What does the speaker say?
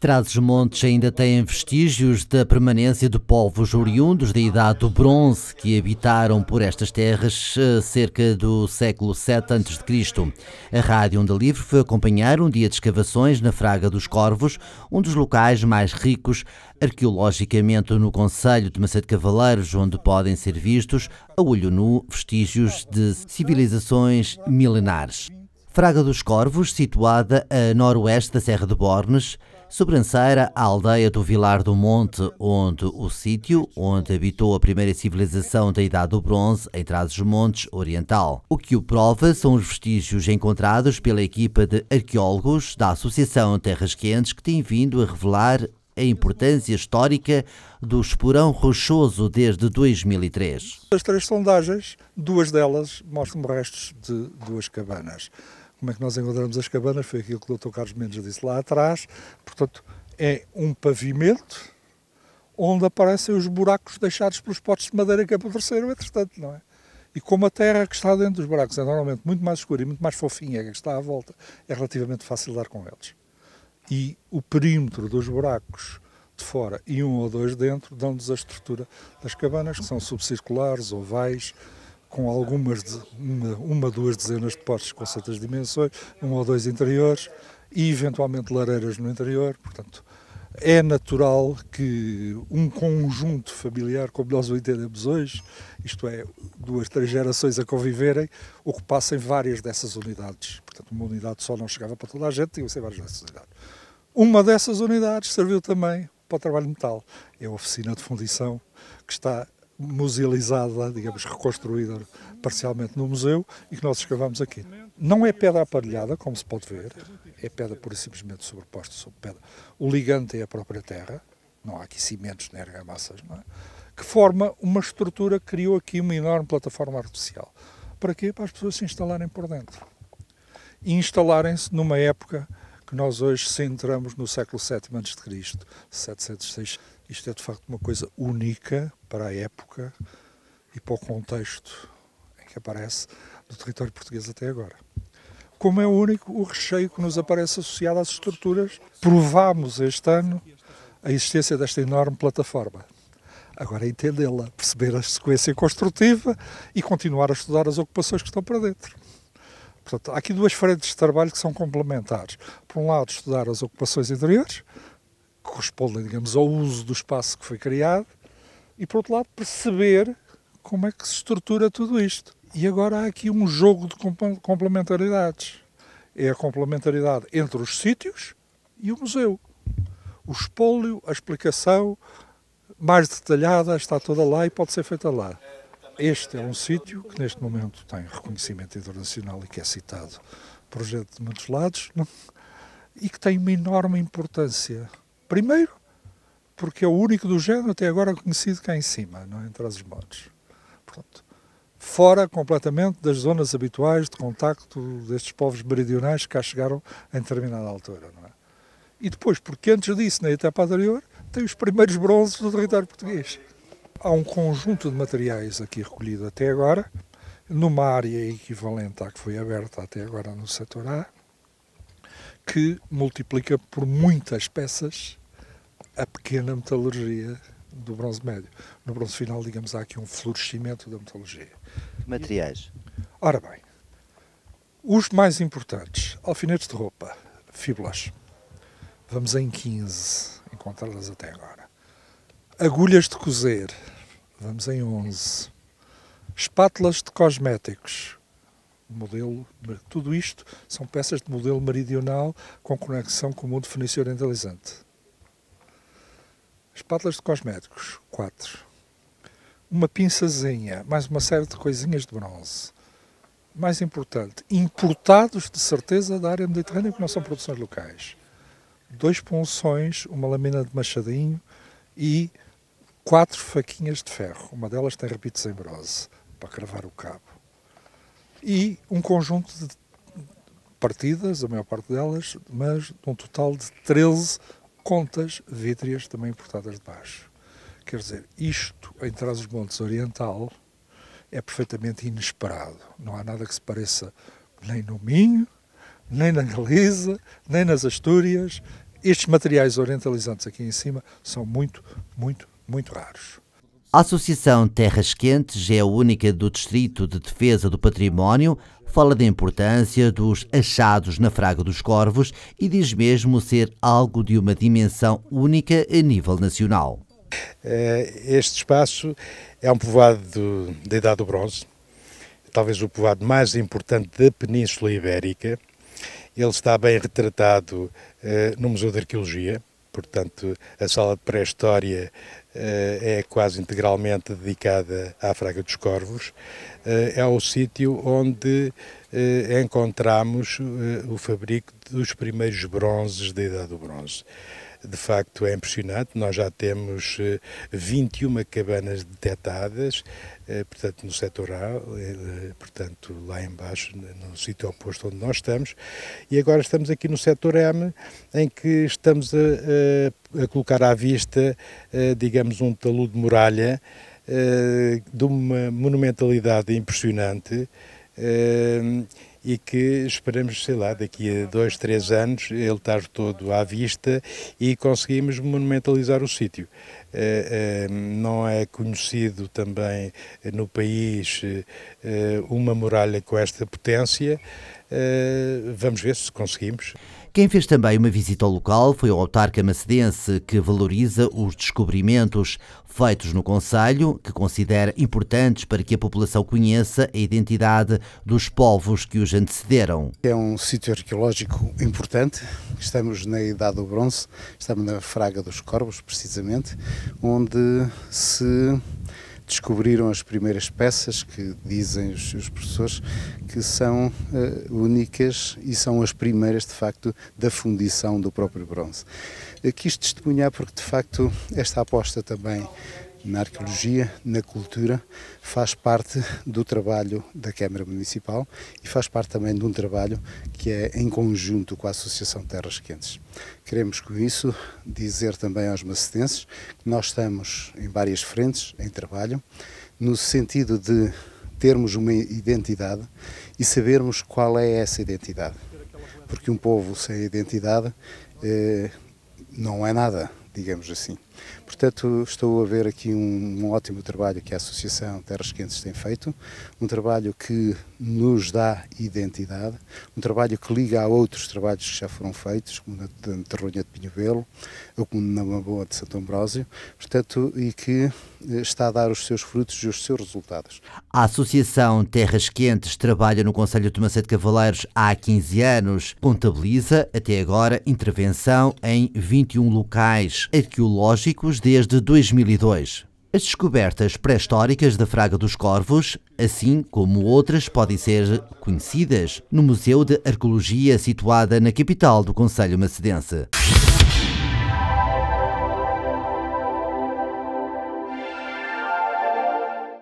Trás-os-Montes ainda têm vestígios da permanência de povos oriundos da Idade do Bronze que habitaram por estas terras eh, cerca do século VII a.C. A Rádio Onda Livre foi acompanhar um dia de escavações na Fraga dos Corvos, um dos locais mais ricos arqueologicamente no Conselho de Macedo Cavaleiros, onde podem ser vistos, a olho nu, vestígios de civilizações milenares. Fraga dos Corvos, situada a noroeste da Serra de Bornes, sobranceira a aldeia do Vilar do Monte, onde o sítio onde habitou a primeira civilização da Idade do Bronze, em Trás-os-Montes, Oriental. O que o prova são os vestígios encontrados pela equipa de arqueólogos da Associação Terras Quentes, que tem vindo a revelar a importância histórica do esporão rochoso desde 2003. As três sondagens, duas delas mostram restos de duas cabanas como é que nós encontramos as cabanas, foi aquilo que o Dr. Carlos Mendes disse lá atrás. Portanto, é um pavimento onde aparecem os buracos deixados pelos potes de madeira que apodreceram, entretanto, não é? E como a terra que está dentro dos buracos é normalmente muito mais escura e muito mais fofinha que está à volta, é relativamente fácil dar com eles. E o perímetro dos buracos de fora e um ou dois dentro dão-nos a estrutura das cabanas, que são subcirculares, ovais, com algumas, de, uma, uma, duas dezenas de postes com certas dimensões, um ou dois interiores e eventualmente lareiras no interior, portanto, é natural que um conjunto familiar, como nós o entendemos hoje, isto é, duas, três gerações a conviverem, ocupassem várias dessas unidades. Portanto, uma unidade só não chegava para toda a gente, tinha ser várias dessas unidades. Uma dessas unidades serviu também para o trabalho metal. É a oficina de fundição que está musealizada, digamos, reconstruída parcialmente no museu e que nós escavamos aqui. Não é pedra aparelhada, como se pode ver, é pedra pura e simplesmente sobreposta sobre pedra. O ligante é a própria terra, não há aqui cimentos nem argamassas, não é? Que forma uma estrutura que criou aqui uma enorme plataforma artificial. Para quê? Para as pessoas se instalarem por dentro. E instalarem-se numa época que nós hoje centramos no século VII a.C., 706, isto é de facto uma coisa única para a época e para o contexto em que aparece do território português até agora. Como é único o recheio que nos aparece associado às estruturas, provámos este ano a existência desta enorme plataforma. Agora é entendê-la, perceber a sequência construtiva e continuar a estudar as ocupações que estão para dentro. Portanto, há aqui duas frentes de trabalho que são complementares. Por um lado, estudar as ocupações interiores, que digamos, ao uso do espaço que foi criado e, por outro lado, perceber como é que se estrutura tudo isto. E agora há aqui um jogo de complementaridades. É a complementaridade entre os sítios e o museu. O espólio, a explicação mais detalhada está toda lá e pode ser feita lá. Este é um sítio que neste momento tem reconhecimento internacional e que é citado projeto de muitos lados e que tem uma enorme importância Primeiro, porque é o único do género até agora conhecido cá em cima, não é? entre as montes. Pronto. fora completamente das zonas habituais de contacto destes povos meridionais que cá chegaram em determinada altura. Não é? E depois, porque antes disso, na etapa anterior, tem os primeiros bronzes do território português. Há um conjunto de materiais aqui recolhido até agora, numa área equivalente à que foi aberta até agora no setor A, que multiplica por muitas peças a pequena metalurgia do bronze médio. No bronze final, digamos, há aqui um florescimento da metalurgia. Materiais. Ora bem, os mais importantes, alfinetes de roupa, fíbulas, vamos em 15 encontrá-las até agora. Agulhas de cozer, vamos em 11. Espátulas de cosméticos, modelo, tudo isto são peças de modelo meridional com conexão com o mundo fenício orientalizante. Espátulas de cosméticos, quatro, Uma pinçazinha, mais uma série de coisinhas de bronze. Mais importante, importados de certeza da área mediterrânea, que não são produções locais. Dois punções, uma lâmina de machadinho e quatro faquinhas de ferro. Uma delas tem repitos em bronze, para cravar o cabo. E um conjunto de partidas, a maior parte delas, mas de um total de 13 contas vítreas também importadas de baixo. Quer dizer, isto em Trás-os-Montes Oriental é perfeitamente inesperado. Não há nada que se pareça nem no Minho, nem na Galiza, nem nas Astúrias. Estes materiais orientalizantes aqui em cima são muito, muito, muito raros. A Associação Terras Quentes é a única do Distrito de Defesa do Património, fala da importância dos achados na Fraga dos Corvos e diz mesmo ser algo de uma dimensão única a nível nacional. Eh, este espaço é um povoado da Idade do Bronze, talvez o povoado mais importante da Península Ibérica. Ele está bem retratado eh, no Museu de Arqueologia, portanto, a sala de pré-história eh, é quase integralmente dedicada à Fraga dos Corvos, eh, é o sítio onde eh, encontramos eh, o fabrico dos primeiros bronzes da Idade do Bronze de facto é impressionante. Nós já temos 21 cabanas detectadas, portanto, no setor A, portanto, lá embaixo, no sítio oposto onde nós estamos. E agora estamos aqui no setor M, em que estamos a, a, colocar à vista, digamos, um talude de muralha eh, de uma monumentalidade impressionante eh, e que esperamos, sei lá, daqui a dois, três anos ele estar todo à vista e conseguimos monumentalizar o sítio. Eh, não é conhecido também no país uma muralha com esta potência. Vamos ver se conseguimos. Quem fez também uma visita ao local foi o autarca macedense, que valoriza os descobrimentos feitos no Conselho, que considera importantes para que a população conheça a identidade dos povos que os antecederam. É um sítio arqueológico importante, estamos na Idade do Bronze, estamos na Fraga dos Corvos, precisamente, onde se descobriram as primeiras peças que dizem os seus professores que são uh, únicas e são as primeiras, de facto, da fundição do próprio bronze. Uh, quis testemunhar porque, de facto, esta aposta também na arqueologia, na cultura, faz parte do trabalho da Câmara Municipal e faz parte também de um trabalho que é em conjunto com a Associação Terras Quentes. Queremos com isso dizer também aos macetenses que nós estamos em várias frentes em trabalho, no sentido de termos uma identidade e sabermos qual é essa identidade. Porque um povo sem identidade eh, não é nada, digamos assim. Portanto, estou a ver aqui um, um, ótimo trabalho que a Associação Terras Quentes tem feito, um trabalho que nos dá identidade, um trabalho que liga a outros trabalhos que já foram feitos, como na, na Terronha de Pinho Belo ou como na Maboa de Santo Ambrósio, portanto, e que está a dar os seus frutos e os seus resultados. A Associação Terras Quentes trabalha no Conselho de Macete Cavaleiros há 15 anos. Contabiliza, até agora, intervenção em 21 locais arqueológicos desde 2002. As descobertas pré-históricas da Fraga dos Corvos, assim como outras, podem ser conhecidas no Museu de Arqueologia situada na capital do Conselho Macedense.